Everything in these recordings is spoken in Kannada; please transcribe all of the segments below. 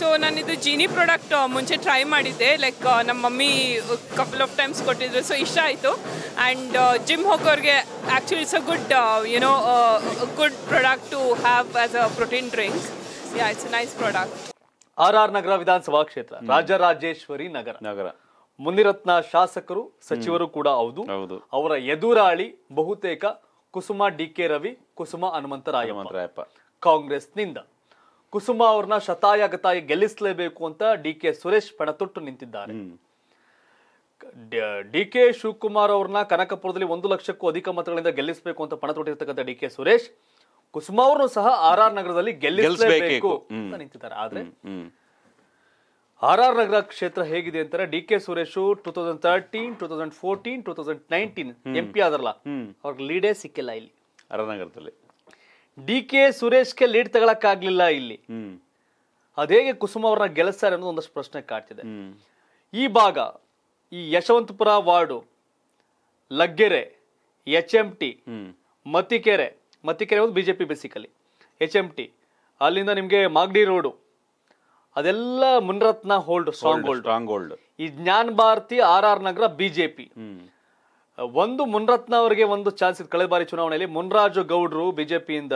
ಸೊ ನಾನಿದು ಜೀನಿ ಪ್ರಾಡಕ್ಟ್ ಮುಂಚೆ ಟ್ರೈ ಮಾಡಿದ್ದೆ ಲೈಕ್ ನಮ್ಮ ಮಮ್ಮಿ ಕಪಲ್ ಆಫ್ ಟೈಮ್ಸ್ ಕೊಟ್ಟಿದ್ರು ಸೊ ಇಷ್ಟ ಆಯಿತು ಆ್ಯಂಡ್ ಜಿಮ್ ಹೋಗೋರಿಗೆ actually it's a good you know good product to have as a protein drinks yeah it's nice product R R ನಗರ ವಿಧಾನಸಭಾ ಕ್ಷೇತ್ರ ರಾಜರಾಜೇಶ್ವರಿ ನಗರ ನಗರ ಮುನಿರತ್ನ ಶಾಸಕರು ಸಚಿವರು ಕೂಡ ಹೌದು ಹೌದು ಅವರ ಎದುರಾಳಿ ಬಹುತೇಕ ಕುಸುಮ ಡಿ ಕೆ ರವಿ ಕುಸುಮ ಕಾಂಗ್ರೆಸ್ ಕಾಂಗ್ರೆಸ್ನಿಂದ ಕುಸುಮ ಅವ್ರನ್ನ ಶತಾಯಗತಾಯಿ ಗೆಲ್ಲಿಸಲೇಬೇಕು ಅಂತ ಡಿ ಕೆ ಸುರೇಶ್ ಪಣತೊಟ್ಟು ನಿಂತಿದ್ದಾರೆ ಡಿ ಕೆ ಶಿವಕುಮಾರ್ ಅವ್ರನ್ನ ಕನಕಪುರದಲ್ಲಿ ಒಂದು ಲಕ್ಷಕ್ಕೂ ಅಧಿಕ ಮತಗಳಿಂದ ಗೆಲ್ಲಿಸಬೇಕು ಅಂತ ಪಣ ತೊಟ್ಟಿರ್ತಕ್ಕಂಥ ಡಿ ಕೆ ಸುರೇಶ್ ಕುಸುಮಾ ಅವರು ಸಹ ಆರ್ ಆರ್ ನಗರದಲ್ಲಿ ಗೆಲ್ಲಿಸಲೇಬೇಕು ಅಂತ ನಿಂತಿದ್ದಾರೆ ಆದ್ರೆ ಆರ್ ಆರ್ ನಗರ ಕ್ಷೇತ್ರ ಹೇಗಿದೆ ಅಂತಾರೆ D K Suresh two thousand thirteen two thousand fourteen two thousand nineteen M P ಆದ್ರಲ್ಲ ಅವ್ರಿಗೆ ಲೀಡೇ ಸಿಕ್ಕಿಲ್ಲ ಇಲ್ಲಿ ಆರ್ ನಗರದಲ್ಲಿ ಡಿ ಕೆ ಸುರೇಶ್ಗೆ ಲೀಡ್ ತಗೊಳಕ್ಕಾಗ್ಲಿಲ್ಲ ಇಲ್ಲಿ ಅದೇಗೆ ಕುಸುಮ ಅವ್ರನ್ನ ಗೆಲ್ಲಿಸ್ತಾರೆ ಅನ್ನೋದು ಒಂದಷ್ಟು ಪ್ರಶ್ನೆ ಕಾಡ್ತಿದೆ ಈ ಭಾಗ ಈ Yeshwanthpur ward Laggere H M T Mathikere Mathikere ಒಂದು B J P basically H M T ಅಲ್ಲಿಂದ ನಿಮಗೆ ಮಾಗಡಿ ರೋಡು ಅದೆಲ್ಲ ಮುನ್ರತ್ನ ಹೋಲ್ಡ್ ಸ್ಟ್ರಾಂಗ್ ಹೋಲ್ಡ್ ಈ ಜ್ಞಾನ ಭಾರತಿ ಆರ್ ಆರ್ ನಗರ ಬಿಜೆಪಿ ಒಂದು ಮುನ್ರತ್ನ ಅವರಿಗೆ ಒಂದು ಚಾನ್ಸ್ ಇತ್ತು ಕಳೆದ ಬಾರಿ ಚುನಾವಣೆಯಲ್ಲಿ ಮುನ್ರಾಜು ಗೌಡ್ರು ಬಿಜೆಪಿಯಿಂದ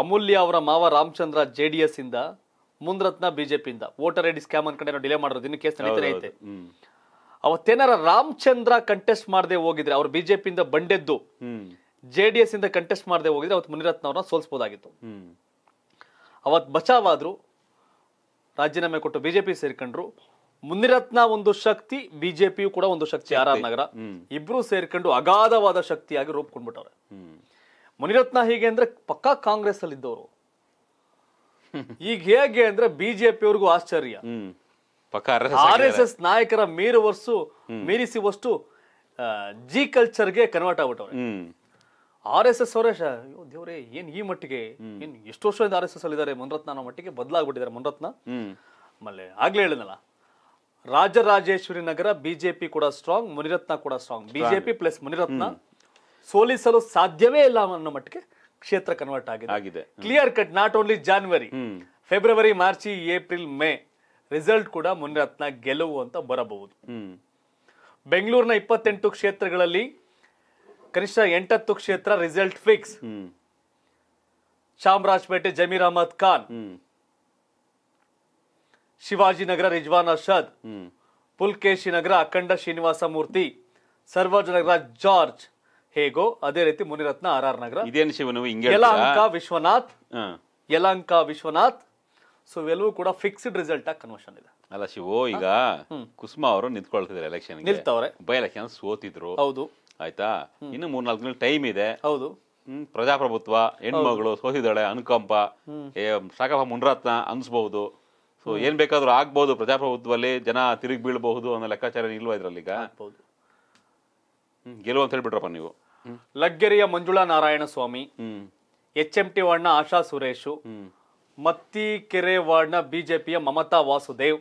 ಅಮೂಲ್ಯ ಅವರ ಮಾವ ರಾಮಚಂದ್ರ ಜೆ ಡಿ ಎಸ್ ಇಂದ ಮುನ್ರತ್ನ ಬಿಜೆಪಿಯಿಂದ ವೋಟರ್ ಐಡಿ ಸ್ಕ್ಯಾಮ್ ಅನ್ಕೊಂಡು ಡಿಲೇ ಮಾಡೋದು ಇನ್ನು ಕೇಸ್ ನಡೀತಾನೆ ಐತೆ ಅವತ್ತೇನಾರ ರಾಮಚಂದ್ರ ಕಂಟೆಸ್ಟ್ ಮಾಡದೆ ಹೋಗಿದ್ರೆ ಅವ್ರು ಬಿಜೆಪಿಯಿಂದ ಬಂಡೆದ್ದು ಜೆ ಡಿ ಎಸ್ ಇಂದ ಕಂಟೆಸ್ಟ್ ಮಾಡದೆ ಹೋಗಿದ್ರೆ ಅವತ್ತು ಮುನಿರತ್ನ ಅವ್ರನ್ನ ಸೋಲ್ಸ್ಬೋದಾಗಿತ್ತು ಅವತ್ ಬಚಾವ್ ಆದ್ರು ರಾಜೀನಾಮೆ ಕೊಟ್ಟು ಬಿಜೆಪಿ ಸೇರ್ಕೊಂಡ್ರು ಮುನಿರತ್ನ ಒಂದು ಶಕ್ತಿ ಬಿಜೆಪಿಯು ಕೂಡ ಒಂದು ಶಕ್ತಿ ಆರ್ ಆರ್ ನಗರ ಇಬ್ರು ಸೇರ್ಕೊಂಡು ಅಗಾಧವಾದ ಶಕ್ತಿಯಾಗಿ ರೂಪ್ಕೊಂಡ್ಬಿಟ್ಟವ್ರೆ ಮುನಿರತ್ನ ಹೀಗೆ ಅಂದ್ರೆ ಪಕ್ಕಾ ಕಾಂಗ್ರೆಸ್ ಅಲ್ಲಿ ಇದ್ದವರು ಈಗ ಹೇಗೆ ಅಂದ್ರೆ ಬಿಜೆಪಿ ಅವ್ರಿಗೂ ಆಶ್ಚರ್ಯ ಆರ್ ಎಸ್ ಎಸ್ ನಾಯಕರ ಮೀರುವಷ್ಟು ಮೀರಿಸುವಷ್ಟು ಜಿ ಗೆ ಕನ್ವರ್ಟ್ ಆಗ್ಬಿಟ್ಟವ್ರೆ ಆರ್ ಎಸ್ ಎಸ್ ಅವರೇ ದೇವ್ರೆ ಏನ್ ಈ ಮಟ್ಟಿಗೆ ಏನ್ ಎಷ್ಟು ವರ್ಷ ಆರ್ ಎಸ್ ಎಸ್ ಅಲ್ಲಿ ಇದಾರೆ ಮುನರತ್ನ ಮಟ್ಟಿಗೆ ಬದಲಾಗ್ಬಿಟ್ಟಿದ್ದಾರೆ ಮುನರತ್ನ ಆಮೇಲೆ ಆಗ್ಲೇ ಹೇಳಿದ್ನಲ್ಲ ರಾಜರಾಜೇಶ್ವರಿ ನಗರ ಬಿಜೆಪಿ ಕೂಡ ಸ್ಟ್ರಾಂಗ್ ಮುನಿರತ್ನ ಕೂಡ ಸ್ಟ್ರಾಂಗ್ ಬಿಜೆಪಿ ಪ್ಲಸ್ ಮುನಿರತ್ನ ಸೋಲಿಸಲು ಸಾಧ್ಯವೇ ಇಲ್ಲ ಅನ್ನೋ ಮಟ್ಟಿಗೆ ಕ್ಷೇತ್ರ ಕನ್ವರ್ಟ್ ಆಗಿದೆ clear cut not only January February March April May result ಕೂಡ ಮುನಿರತ್ನ ಗೆಲುವು ಅಂತ ಬರಬಹುದು ಬೆಂಗಳೂರಿನ ಇಪ್ಪತ್ತೆಂಟು ಕ್ಷೇತ್ರಗಳಲ್ಲಿ ಕನಿಷ್ಠ ಎಂಟತ್ತು ಕ್ಷೇತ್ರ ರಿಸಲ್ಟ್ ಫಿಕ್ಸ್ ಚಾಮರಾಜಪೇಟೆ ಜಮೀರ್ ಅಹಮದ್ ಖಾನ್ ಶಿವಾಜಿ ನಗರ ರಿಜ್ವಾನ್ ಅರ್ಷದ್ ನಗರ ಅಖಂಡ ಶ್ರೀನಿವಾಸ ಮೂರ್ತಿ ನಗರ ಜಾರ್ಜ್ ಹೇಗೋ ಅದೇ ರೀತಿ ಮುನಿರತ್ನ ಆರ್ ಆರ್ ನಗರ ಇದೇನು ಶಿವನು ಯಲಹಂಕ ವಿಶ್ವನಾಥ್ ಯಲಹಂಕ ವಿಶ್ವನಾಥ್ ಸೊ ಇವೆಲ್ಲವೂ ಕೂಡ ಫಿಕ್ಸ್ಡ್ ರಿಸಲ್ಟ್ ಆಗಿ ಕನ್ವರ್ಷನ್ ಇದೆ ಅಲ್ಲ ಶಿವೋ ಈಗ ಕುಸುಮ ಅವರು ನಿಂತ್ಕೊಳ್ತಿದಾರೆ ಎಲೆಕ್ಷನ್ ನಿಲ್ತವ್ರೆ ಬೈ ಎಲೆಕ್ಷನ್ ಸೋತಿದ್ರು ಹೌದು ಆಯ್ತಾ ಇನ್ನು ನಾಲ್ಕು ದಿನ ಟೈಮ್ ಇದೆ ಹೌದು ಪ್ರಜಾಪ್ರಭುತ್ವ ಹೆಣ್ಮಗಳು ಸೋತಿದ್ದಾಳೆ ಅನುಕಂಪ ಶಾಖಪ್ಪ ಮುನ್ರತ್ನ ಅನ್ಸ್ಬಹುದು ಸೊ ಏನ್ ಬೇಕಾದ್ರೂ ಆಗ್ಬಹುದು ಪ್ರಜಾಪ್ರಭುತ್ವದಲ್ಲಿ ಜನ ತಿರುಗಿ ಬೀಳಬಹುದು ಅನ್ನೋ ಲೆಕ್ಕಾಚಾರ ಇಲ್ವಾ ಇದ್ರಲ್ಲಿ ಈಗ ಹೇಳ್ಬಿಟ್ರಪ್ಪ ನೀವು ಲಗ್ಗೆರಿಯ Manjula Narayana Swamy H M T ವಾರ್ಡ್ನ ಆಶಾ ಸುರೇಶು ಮತ್ತಿಕೆರೆ ವಾರ್ಡ್ನ ಬಿಜೆಪಿಯ ಮಮತಾ ವಾಸುದೇವ್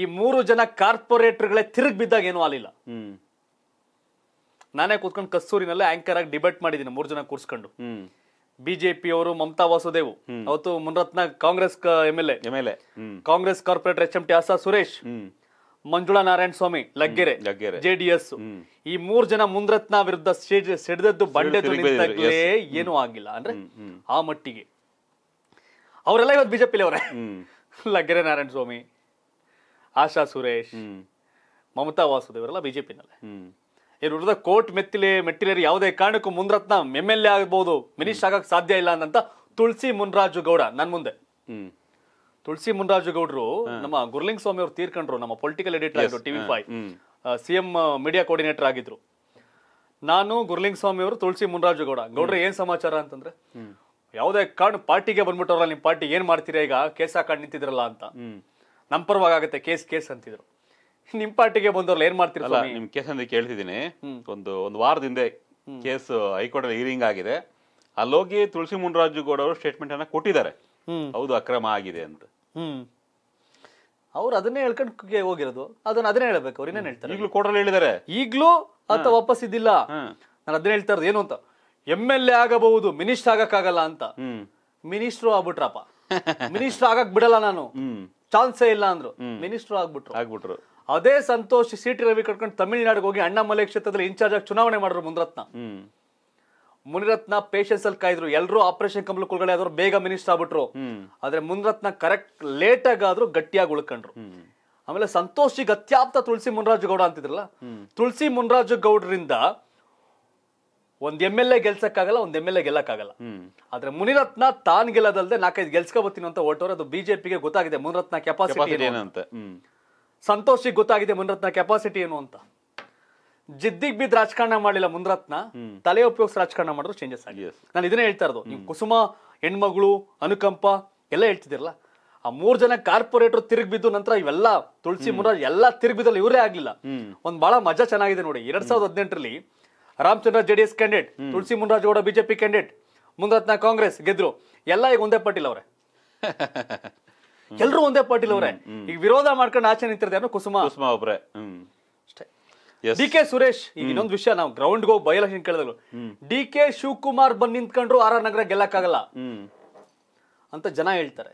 ಈ ಮೂರು ಜನ ಕಾರ್ಪೊರೇಟರ್ಗಳೇ ತಿರುಗ್ ಬಿದ್ದಾಗ ಏನು ಆಲಿಲ್ಲ ನಾನೇ ಕೂತ್ಕೊಂಡು ಕಸ್ತೂರಿನಲ್ಲೇ ಆಂಕರ್ ಆಗಿ ಡಿಬೇಟ್ ಮಾಡಿದ್ದೀನಿ ಮೂರು ಜನ ಕೂರ್ಸ್ಕೊಂಡು ಬಿಜೆಪಿಯವರು ಮಮತಾ ವಾಸುದೇವ್ ಅವತ್ತು Muniratna Congress M L A Congress corporator H M T Asha Suresh Manjula Narayana Swamy Laggere JDS ಈ ಮೂರ್ ಜನ ಮುನ್ರತ್ನ ವಿರುದ್ಧ ಸಿಡಿದದ್ದು ಬಂಡೆ ಏನು ಏನೂ ಆಗಿಲ್ಲ ಅಂದ್ರೆ ಆ ಮಟ್ಟಿಗೆ ಅವರೆಲ್ಲ ಇವತ್ತು ಬಿಜೆಪಿ ಅವರೇ ಲಗ್ಗೆರೆ ನಾರಾಯಣ ಸ್ವಾಮಿ ಆಶಾ ಸುರೇಶ್ ಮಮತಾ ವಾಸುದೇವರೆಲ್ಲ ಬಿಜೆಪಿನಲ್ಲೇ ಇವ್ರ ವಿರುದ್ಧ ಕೋರ್ಟ್ ಮೆತ್ತಲೆ ಮೆಟ್ಟಿಲೇರಿ ಯಾವುದೇ ಕಾರಣಕ್ಕೂ ಮುನ್ರತ್ನ ಎಮ್ ಎಲ್ ಎ ಆಗ್ಬೋದು ಮಿನಿಸ್ಟರ್ ಆಗಕ್ ಸಾಧ್ಯ ಇಲ್ಲ ಅಂತ ತುಳಸಿ ಮುನ್ರಾಜು ಗೌಡ ನನ್ ಮುಂದೆ ತುಳಸಿ ಮುನ್ರಾಜು ಗೌಡರು ನಮ್ಮ ಗುರ್ಲಿಂಗ್ ಸ್ವಾಮಿ ಅವರು ತೀರ್ಕೊಂಡ್ರು ನಮ್ಮ ಪೊಲಿಟಿಕಲ್ ಎಡಿಟರ್ ಆಗಿದ್ರು TV five CM media coordinator ಆಗಿದ್ರು ನಾನು ಗುರ್ಲಿಂಗ್ ಸ್ವಾಮಿ ಅವರು ತುಳಸಿ ಮುನ್ರಾಜು ಗೌಡ ಗೌಡ್ರ ಏನ್ ಸಮಾಚಾರ ಅಂತಂದ್ರೆ ಯಾವುದೇ ಕಾರಣ ಪಾರ್ಟಿಗೆ ಬಂದ್ಬಿಟ್ಟವ್ರಲ್ಲ ನಿಮ್ ಪಾರ್ಟಿ ಏನ್ ಮಾಡ್ತೀರಾ ಈಗ ಕೇಸ್ ಹಾಕೊಂಡು ನಿಂತಿದ್ರಲ್ಲ ಅಂತ ನಮ್ಮ ಪರವಾಗುತ್ತೆ ಕೇಸ್ ಕೇಸ್ ಅಂತಿದ್ರು ನಿಮ್ ಪಾರ್ಟಿಗೆ ಬಂದವ್ರು ಏನ್ ಮಾಡ್ತಿರಲ್ಲ ನಿಮ್ ಕೇಸ್ ಅಂದ್ರೆ ಕೇಳ್ತಿದ್ದೀನಿ ಒಂದು ಒಂದು ವಾರದಿಂದ ಕೇಸ್ ಹೈಕೋರ್ಟ್ ಅಲ್ಲಿ ಹಿಯರಿಂಗ್ ಆಗಿದೆ ಅಲ್ಲೋಗಿ ತುಳಸಿ ಗೌಡ ಅವರು ಸ್ಟೇಟ್ಮೆಂಟ್ ಅನ್ನ ಕೊಟ್ಟಿದ್ದಾರೆ ಹೌದು ಅಕ್ರಮ ಆಗಿದೆ ಅಂತ ಅವ್ರು ಅದನ್ನೇ ಹೇಳ್ಕೊಂಡು ಹೋಗಿರೋದು ಅದನ್ನ ಅದನ್ನೇ ಹೇಳ್ಬೇಕು ಅವ್ರು ಇನ್ನೇನ್ ಹೇಳ್ತಾರೆ ಈಗಲೂ ಅಲ್ಲಿ ಹೇಳಿದಾರೆ ಈಗಲೂ ಅಂತ ವಾಪಸ್ ಇದ್ದಿಲ್ಲ ನಾನು ಅದನ್ನ ಹೇಳ್ತಾ ಇರೋದು ಏನು ಅಂತ ಎಂ ಎಲ್ ಎ ಆಗಬಹುದು ಮಿನಿಸ್ಟರ್ ಆಗಕ್ಕಾಗಲ್ಲ ಅಂತ ಮಿನಿಸ್ಟ್ರು ಆಗ್ಬಿಟ್ರಪ್ಪ ಮಿನಿಸ್ಟರ್ ಆಗಕ್ ಬಿಡಲ್ಲ ನಾನು ಚಾನ್ಸೇ ಇಲ್ಲ ಅಂದ್ರು ಮಿನಿಸ್ಟರ್ ಆಗ್ಬಿಟ್ರು ಆಗ್ಬಿಟ್ರು ಅದೇ ಸಂತೋಷ್ ಸಿಟಿ ರವಿ ಕಟ್ಕೊಂಡು ತಮಿಳುನಾಡಿಗೆ ಹೋಗಿ ಅಣ್ಣಾಮಲೈ ಕ್ಷೇತ್ರದಲ್ಲಿ ಇನ್ಚಾರ್ಜ್ ಆಗಿ ಚುನಾವಣೆ ಮಾಡಿದ್ರು ಮುನಿರತ್ನ ಮುನಿರತ್ನ ಪೇಷನ್ಸ್ ಅಲ್ಲಿ ಕಾಯ್ದ್ರು ಎಲ್ಲರೂ ಆಪರೇಷನ್ ಕಂಪ್ಲಿ ಕುಲ್ಗಡೆ ಆದ್ರು ಬೇಗ ಮಿನಿಸ್ಟರ್ ಆಗ್ಬಿಟ್ರು ಆದ್ರೆ ಮುನಿರತ್ನ ಕರೆಕ್ಟ್ ಲೇಟ್ ಆಗಾದ್ರು ಗಟ್ಟಿಯಾಗಿ ಉಳ್ಕೊಂಡ್ರು ಆಮೇಲೆ ಸಂತೋಷಿಗೆ ಅತ್ಯಾಪ್ತ ತುಳಸಿ ಮುನ್ರಾಜು ಗೌಡ ಅಂತಿದ್ರಲ್ಲ ತುಳಸಿ ಮುನ್ರಾಜು ಗೌಡ್ರಿಂದ ಒಂದ್ ಎಮ್ ಎಲ್ ಎ ಗೆಲ್ಸಕ್ಕಾಗಲ್ಲ ಒಂದ್ ಎಮ್ ಎಲ್ ಎ ಗೆಲ್ಲಕ್ಕಾಗಲ್ಲ ಆದ್ರೆ ಮುನಿರತ್ನ ತಾನ್ ಗೆಲ್ಲದಲ್ದೆ ನಾಲ್ಕೈದು ಬರ್ತೀನಿ ಅಂತ ಓಟೋರ್ ಅದು ಬಿಜೆಪಿಗೆ ಗೊತ್ತಾಗಿದೆ ಮುನಿರತ್ನ ಕೆಪಾಸಿಟಿ ಏನಂತ ಸಂತೋಷಿಗೆ ಗೊತ್ತಾಗಿದೆ ಮುನಿರತ್ನ ಕೆಪಾಸಿಟಿ ಏನು ಅಂತ ಜಿದ್ದಿಗ್ ಬಿದ್ದ ರಾಜಕಾರಣ ಮಾಡಿಲ್ಲ ಮುನಿರತ್ನ ತಲೆ ಉಪಯೋಗಿಸಿ ರಾಜಕಾರಣ ಮಾಡಿದ್ರು ಚೇಂಜಸ್ ಆಗಿದೆ ನಾನು ಇದನ್ನೇ ಹೇಳ್ತಾ ಇರೋದು ನೀವು ಕುಸುಮ ಹೆಣ್ಮಗಳು ಅನುಕಂಪ ಎಲ್ಲ ಹೇಳ್ತಿದಿರಲ್ಲ ಆ ಮೂರ್ ಜನ ಕಾರ್ಪೊರೇಟರ್ ತಿರುಗಿ ಬಿದ್ದು ನಂತರ ಇವೆಲ್ಲ ತುಳಸಿ ಮುರ ಎಲ್ಲಾ ತಿರುಗಿ ಬಿದ್ದಲ್ಲ ಇವರೇ ಆಗ್ಲಿಲ್ಲ ಒಂದ್ ಬಹಳ ಮಜಾ ಚೆನ್ನಾಗಿದೆ ನೋಡಿ ಎರಡ್ ಸಾವಿರದ ಹದಿನೆಂಟರಲ್ಲಿ Ramachandra JDS candidate Tulasi Munirajagowda BJP candidate Muniratna Congress ಗೆದ್ರು ಎಲ್ಲ ಈಗ ಒಂದೇ ಪಾಟೀಲ್ ಅವ್ರೆ ಎಲ್ಲರೂ ಒಂದೇ ಪಾಟೀಲ್ ಅವ್ರೆ ಈಗ ವಿರೋಧ ಮಾಡ್ಕೊಂಡು ಆಚೆ ನಿಂತಿರೋದೇನೋ ಕುಸುಮ ಕುಸುಮ ಒಬ್ರೆ ಅಷ್ಟೇ ಡಿ ಕೆ ಸುರೇಶ್ ಈಗ ಇನ್ನೊಂದು ವಿಷಯ ನಾವು ಗ್ರೌಂಡ್ ಗೋ ಬೈ ಕೇಳಿದ್ರು ಡಿ ಕೆ ಶಿವಕುಮಾರ್ ಬಂದ್ ನಿಂತ್ಕೊಂಡ್ರು ಆರ್ ಆರ್ ನಗರ ಗೆಲ್ಲಕ್ಕಾಗಲ್ಲ ಅಂತ ಜನ ಹೇಳ್ತಾರೆ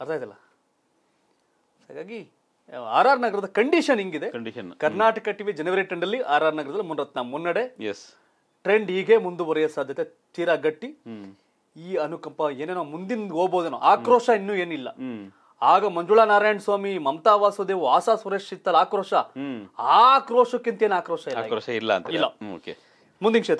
ಅರ್ಥ ಆಯ್ತಲ್ಲ ಹಾಗಾಗಿ ಆರ್ ಆರ್ ನಗರದ ಕಂಡೀಷನ್ ಹಿಂಗಿದೆ ಕಂಡೀಷನ್ ಕರ್ನಾಟಕ ಟಿವಿ ಜನವರಿ ಟೆನ್ ಅಲ್ಲಿ ಆರ್ ಆರ್ ನಗರದಲ್ಲಿ ಮುನ್ರತ್ನ ಮುನ್ನಡೆ ಎಸ್ ಟ್ರೆಂಡ್ ಹೀಗೆ ಮುಂದುವರಿಯೋ ಸಾಧ್ಯತೆ ತೀರಾ ಗಟ್ಟಿ ಈ ಅನುಕಂಪ ಏನೇನೋ ಮುಂದಿನ ಹೋಗ್ಬೋದೇನೋ ಆಕ್ರೋಶ ಇನ್ನೂ ಏನಿಲ್ಲ ಆಗ ಮಂಜುಳಾ ನಾರಾಯಣ ಸ್ವಾಮಿ ಮಮತಾ ವಾಸುದೇವ್ ಆಸಾ ಸುರೇಶ್ ಇತ್ತಲ್ಲ ಆಕ್ರೋಶ ಆಕ್ರೋಶಕ್ಕಿಂತ ಏನು ಆಕ್ರೋಶ ಇಲ್ಲ ಅಂತ ಇಲ್ಲ ಮುಂದಿನ ಕ್ಷೇತ್ರ